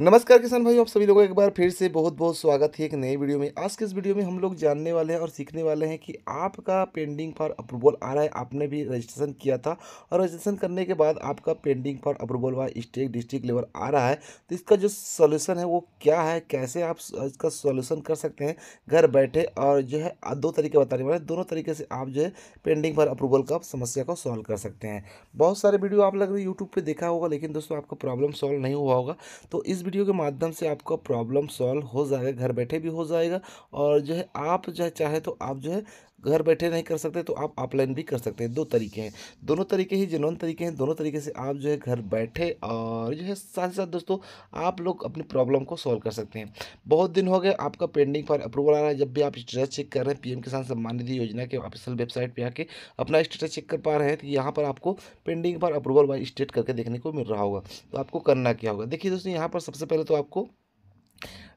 नमस्कार किसान भाई आप सभी लोगों का एक बार फिर से बहुत बहुत स्वागत है एक नई वीडियो में आज के इस वीडियो में हम लोग जानने वाले हैं और सीखने वाले हैं कि आपका पेंडिंग फॉर अप्रूवल आ रहा है आपने भी रजिस्ट्रेशन किया था और रजिस्ट्रेशन करने के बाद आपका पेंडिंग फॉर अप्रूवल वहाँ स्टेट डिस्ट्रिक्ट लेवल आ रहा है तो इसका जो सोल्यूशन है वो क्या है कैसे आप इसका सोल्यूशन कर सकते हैं घर बैठे और जो है दो तरीके बताने वाले दोनों तरीके से आप जो है पेंडिंग फॉर अप्रूवल का समस्या को सॉल्व कर सकते हैं बहुत सारे वीडियो आप लग रहे यूट्यूब पर देखा होगा लेकिन दोस्तों आपका प्रॉब्लम सॉल्व नहीं हुआ होगा तो इस वीडियो के माध्यम से आपका प्रॉब्लम सॉल्व हो जाएगा घर बैठे भी हो जाएगा और जो है आप जो चाहे तो आप जो है घर बैठे नहीं कर सकते तो आप ऑफलाइन भी कर सकते हैं दो तरीके हैं दोनों तरीके ही जेनवन तरीके हैं दोनों तरीके से आप जो है घर बैठे और जो है साथ ही साथ दोस्तों आप लोग अपनी प्रॉब्लम को सॉल्व कर सकते हैं बहुत दिन हो गए आपका पेंडिंग फॉर अप्रूवल आ रहा है जब भी आप स्टेटस चेक कर रहे हैं पी किसान सम्मान निधि योजना के ऑफिशियल वेबसाइट पर आके अपना स्टेटस चेक कर पा रहे हैं तो यहाँ पर आपको pending for approval by state करके देखने को मिल रहा होगा तो आपको करना क्या होगा देखिए दोस्तों यहाँ पर सबसे पहले तो आपको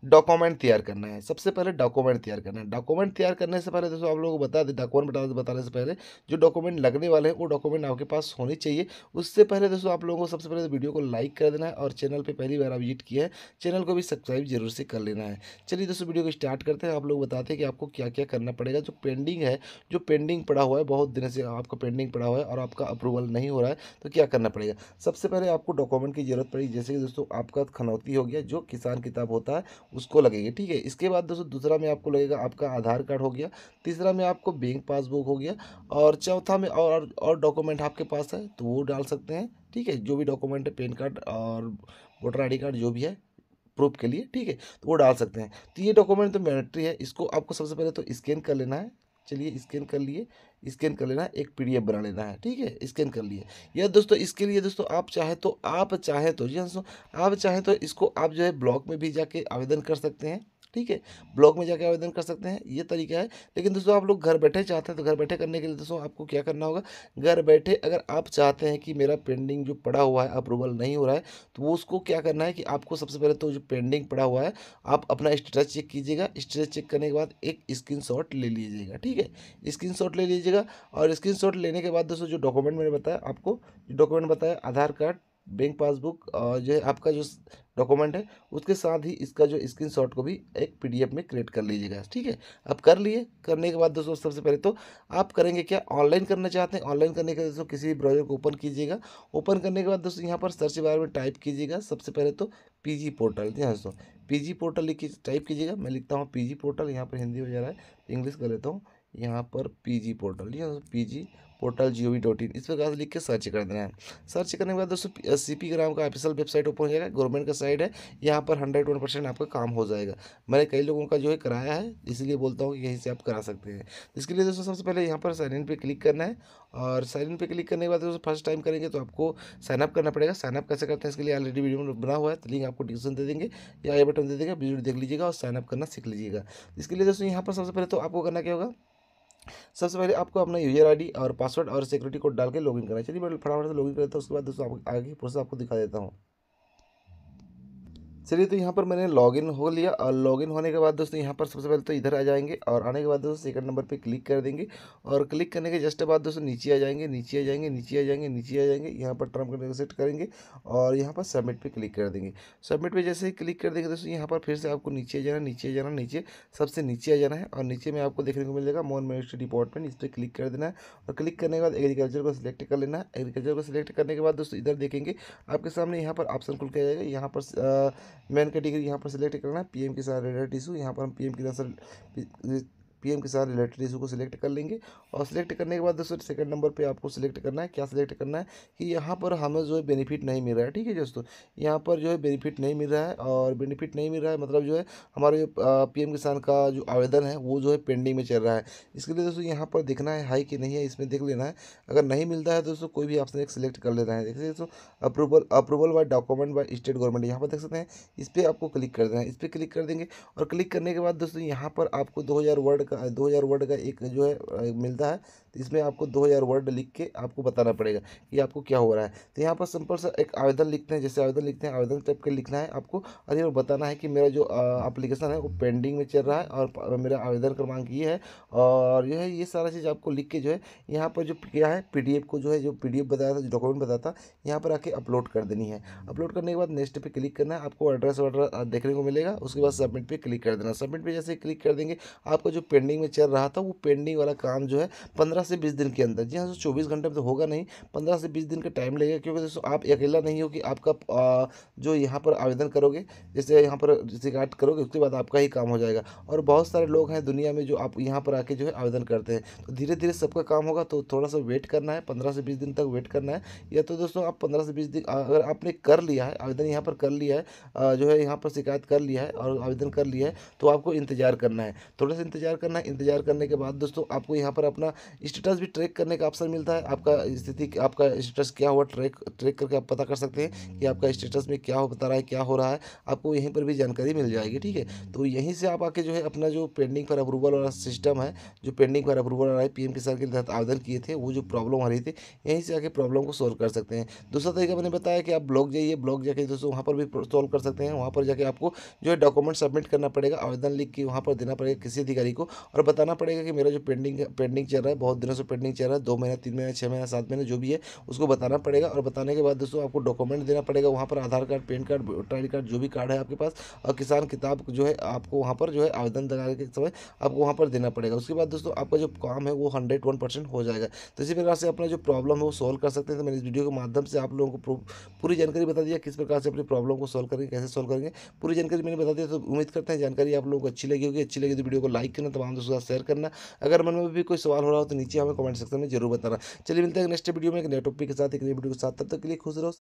डॉक्यूमेंट तैयार करना है सबसे पहले डॉक्यूमेंट तैयार करना है डॉक्यूमेंट तैयार करने से पहले दोस्तों आप लोगों को बता दें डॉक्यूमेंट बता बताने से पहले जो डॉक्यूमेंट लगने वाले हैं वो डॉक्यूमेंट आपके पास होने चाहिए उससे पहले दोस्तों आप लोगों को सबसे पहले वीडियो को लाइक कर देना है और चैनल पर पहली बार आप विजिट किया है चैनल को भी सब्सक्राइब जरूर से कर लेना है चलिए दोस्तों वीडियो को स्टार्ट करते हैं आप लोग बताते हैं कि आपको क्या क्या करना पड़ेगा जो पेंडिंग है जो पेंडिंग पड़ा हुआ है बहुत दिन से आपका पेंडिंग पड़ा हुआ है और आपका अप्रूवल नहीं हो रहा है तो क्या करना पड़ेगा सबसे पहले आपको डॉक्यूमेंट की जरूरत पड़ेगी जैसे कि दोस्तों आपका खनौती हो गया जो किसान किताब होता है उसको लगेगी ठीक है इसके बाद दोस्तों दूसरा में आपको लगेगा आपका आधार कार्ड हो गया तीसरा में आपको बैंक पासबुक हो गया और चौथा में और और डॉक्यूमेंट आपके पास है तो वो डाल सकते हैं ठीक है जो भी डॉक्यूमेंट है पेन कार्ड और वोटर आई कार्ड जो भी है प्रूफ के लिए ठीक है तो वो डाल सकते हैं तो ये डॉक्यूमेंट तो मैंडेटरी है इसको आपको सबसे पहले तो स्कैन कर लेना है चलिए स्कैन कर लिए स्कैन कर लेना एक पीडीएफ बना लेना है ठीक है स्कैन कर लिए या दोस्तों इसके लिए दोस्तों आप चाहे तो आप चाहे तो जी हाँ दोस्तों आप चाहे तो इसको आप जो है ब्लॉक में भी जाके आवेदन कर सकते हैं ठीक है ब्लॉक में जाकर आवेदन कर सकते हैं ये तरीका है लेकिन दोस्तों आप लोग घर बैठे चाहते हैं तो घर बैठे करने के लिए दोस्तों आपको क्या करना होगा घर बैठे अगर आप चाहते हैं कि मेरा पेंडिंग जो पड़ा हुआ है अप्रूवल नहीं हो रहा है तो वो उसको क्या करना है कि आपको सबसे पहले तो जो पेंडिंग पड़ा हुआ है आप अपना स्टेटस चेक कीजिएगा स्टेटस चेक करने के बाद एक स्क्रीन ले लीजिएगा ठीक है स्क्रीन ले लीजिएगा और स्क्रीन लेने के बाद दोस्तों जो डॉक्यूमेंट मैंने बताया आपको डॉक्यूमेंट बताया आधार कार्ड बैंक पासबुक जो है आपका जो डॉक्यूमेंट है उसके साथ ही इसका जो स्क्रीन शॉट को भी एक पीडीएफ में क्रिएट कर लीजिएगा ठीक है अब कर लिए करने के बाद दोस्तों सबसे पहले तो आप करेंगे क्या ऑनलाइन करना चाहते हैं ऑनलाइन करने के दोस्तों किसी भी ब्राउजर को ओपन कीजिएगा ओपन करने के बाद दोस्तों यहाँ पर सर्च बार में टाइप कीजिएगा सबसे पहले तो पी पोर्टल यहाँ दोस्तों पी पोर्टल लिखिए टाइप कीजिएगा मैं लिखता हूँ पी पोर्टल यहाँ पर हिंदी वगैरह है इंग्लिश कर लेता हूँ यहाँ पर पीजी पोर्टल या PG portal G O V dot in इस प्रकार से लिख के सर्च कर देना है सर्च करने के बाद दोस्तों सी पी ग्राम का ऑफिशियल वेबसाइट ओपन हो जाएगा गवर्नमेंट का साइट है यहाँ पर हंड्रेड वन परसेंट आपका काम हो जाएगा मैंने कई लोगों का जो है कराया है इसलिए बोलता हूँ कि यहीं से आप करा सकते हैं इसके लिए दोस्तों सबसे पहले यहाँ पर साइन इन पर क्लिक करना है और साइन इन पर क्लिक करने के बाद दोस्तों फर्स्ट टाइम करेंगे तो आपको साइन अप करना पड़ेगा साइनअप कैसे करते हैं इसके लिए ऑलरेडी वीडियो बना हुआ है तो लिंक आपको डिस्क्रिप्शन दे देंगे या आई बटन दे देंगे वीडियो देख लीजिएगा और साइनअप करना सीख लीजिएगा इसके लिए दोस्तों यहाँ पर सबसे पहले तो आपको करना क्या होगा सबसे पहले आपको अपना यूजर आईडी और पासवर्ड और सिक्योरिटी कोड डाल के लॉगिन करना है चलिए मैं फटाफट से लॉगिन करता हूँ उसके बाद दोस्तों आगे की प्रोसेस आपको दिखा देता हूँ चलिए तो यहाँ पर मैंने लॉगिन हो लिया और लॉगिन होने के बाद दोस्तों यहाँ पर सबसे पहले तो इधर आ जाएंगे और आने के बाद दोस्तों सेकंड नंबर पे क्लिक कर देंगे और क्लिक करने के जस्ट बाद दोस्तों नीचे आ जाएंगे नीचे आ जाएंगे नीचे आ जाएंगे नीचे आ जाएंगे यहाँ पर टर्म कंडीशन सेट करेंगे और यहाँ पर सबमिट पर क्लिक कर देंगे सबमिट पर जैसे ही क्लिक कर देंगे दोस्तों यहाँ पर फिर से आपको नीचे आ जाना नीचे जाना नीचे सबसे नीचे आ जाना है और नीचे में आपको देखने को मिलेगा मोन मिनिस्ट्री डिपार्टमेंट इस पर क्लिक कर देना है और क्लिक करने के बाद एग्रीकल्चर को सिलेक्ट कर लेना है एग्रीकल्चर को सिलेक्ट करने के बाद दोस्तों इधर देखेंगे आपके सामने यहाँ पर ऑप्शन खुल के जाएगा यहाँ पर मेन कैटेगरी यहाँ पर सिलेक्ट करना है पीएम किसान रेडर टिशू यहाँ पर हम पीएम किसान पीएम किसान रिलेटेड इशू को सिलेक्ट कर लेंगे और सिलेक्ट करने के बाद दोस्तों सेकंड नंबर पे आपको सिलेक्ट करना है क्या सिलेक्ट करना है कि यहाँ पर हमें जो है बेनिफिट नहीं मिल रहा है ठीक है दोस्तों यहाँ पर जो है बेनिफिट नहीं मिल रहा है और बेनिफिट नहीं मिल रहा है मतलब जो है हमारे पी किसान का जो आवेदन है वो जो है पेंडिंग में चल रहा है इसके लिए दोस्तों यहाँ पर देखना है हाई कि नहीं है इसमें देख लेना है अगर नहीं मिलता है दोस्तों कोई भी ऑप्शन एक सिलेक्ट कर लेना है देखिए दोस्तों approval approval by document by state government यहाँ पर देख सकते हैं इस पर आपको क्लिक कर देना है इस पर क्लिक कर देंगे और क्लिक करने के बाद दोस्तों यहाँ पर आपको दो वर्ड का दो हज़ार वर्ड का एक जो है मिलता है तो इसमें आपको दो हज़ार वर्ड लिख के आपको बताना पड़ेगा कि आपको क्या हो रहा है तो यहाँ पर सिंपल सा एक आवेदन लिखते हैं जैसे आवेदन लिखते हैं आवेदन टाइप के लिखना है आपको और ये बताना है कि मेरा जो अप्लीकेशन है वो पेंडिंग में चल रहा है और मेरा आवेदन क्रमांक ये है और जो है ये सारा चीज़ आपको लिख के जो है यहाँ पर जो क्या है पी को जो है जो पी बताया था जो डॉक्यूमेंट बताया था यहाँ पर आके अपलोड कर देनी है अपलोड करने के बाद नेक्स्ट पर क्लिक करना है आपको एड्रेस वड्रेस देखने को मिलेगा उसके बाद सबमिट पर क्लिक कर देना सबमिट पर जैसे क्लिक कर देंगे आपका जो पे पेंडिंग में चल रहा था वो पेंडिंग वाला काम जो है पंद्रह से बीस दिन के अंदर जी हाँ चौबीस घंटे में तो होगा नहीं पंद्रह से बीस दिन का टाइम लगेगा क्योंकि दोस्तों आप अकेला नहीं हो कि आपका जो यहाँ पर आवेदन करोगे जैसे यहाँ पर रिकार्ड करोगे उसके बाद आपका ही काम हो जाएगा और बहुत सारे लोग हैं दुनिया में जो आप यहाँ पर आके जो है आवेदन करते हैं तो धीरे धीरे सबका काम होगा तो थोड़ा सा वेट करना है पंद्रह से बीस दिन तक वेट करना है या तो दोस्तों आप पंद्रह से बीस दिन अगर आपने कर लिया है आवेदन यहाँ पर कर लिया है जो है यहाँ पर शिकायत कर लिया है और आवेदन कर लिया है तो आपको इंतजार करना है थोड़ा सा इंतजार कर करना इंतजार करने के बाद दोस्तों आपको यहाँ पर अपना स्टेटस भी ट्रैक करने का ऑप्शन मिलता है आपका स्थिति आपका स्टेटस क्या हुआ ट्रैक ट्रैक करके आप पता कर सकते हैं कि आपका स्टेटस में क्या हो बता रहा है क्या हो रहा है आपको यहीं पर भी जानकारी मिल जाएगी ठीक है तो यहीं से आप आके जो है अपना जो पेंडिंग फॉर अप्रूवल वाला सिस्टम है जो पेंडिंग फॉर अप्रूवल वाला है एम किसान के तहत आवेदन किए थे वो जो प्रॉब्लम आ रही थी यहीं से आके प्रॉब्लम को सॉल्व कर सकते हैं दूसरा तरीका मैंने बताया कि आप ब्लॉग जाइए ब्लॉग जाके दोस्तों वहाँ पर भी सोल्व कर सकते हैं वहाँ पर जाके आपको जो है डॉक्यूमेंट सबमिट करना पड़ेगा आवेदन लिख के वहाँ पर देना पड़ेगा किसी अधिकारी को और बताना पड़ेगा कि मेरा जो पेंडिंग पेंडिंग चल रहा है बहुत दिनों से पेंडिंग चल रहा है दो महीना तीन महीना छः महीना सात महीना जो भी है उसको बताना पड़ेगा और बताने के बाद दोस्तों आपको डॉक्यूमेंट देना पड़ेगा वहाँ पर Aadhaar card PAN card voter card जो भी कार्ड है आपके पास और किसान किताब जो है आपको वहाँ पर जो है आवेदन लगाने के समय आपको वहाँ पर देना पड़ेगा उसके बाद दोस्तों आपका जो काम है वो हंड्रेड वन परसेंट हो जाएगा तो इसी प्रकार से अपना जो प्रॉब्लम है वो सॉल्व कर सकते हैं तो मैंने इस वीडियो के माध्यम से आप लोगों को पूरी जानकारी बता दिया किस प्रकार से अपनी प्रॉब्लम को सॉल्व करेंगे कैसे सॉल्व करेंगे पूरी जानकारी मैंने बता दिया तो उम्मीद करते हैं जानकारी आप लोगों को अच्छी लगी होगी अच्छी लगी तो वीडियो को लाइक करना तमाम तमाम दोस्तों साथ शेयर करना अगर मन में भी कोई सवाल हो रहा हो तो नीचे हमें कमेंट सेक्शन में जरूर बताना चलिए मिलते हैं नेक्स्ट वीडियो में एक नए टॉपिक के साथ एक नई वीडियो के साथ तब तक के लिए खुश रहो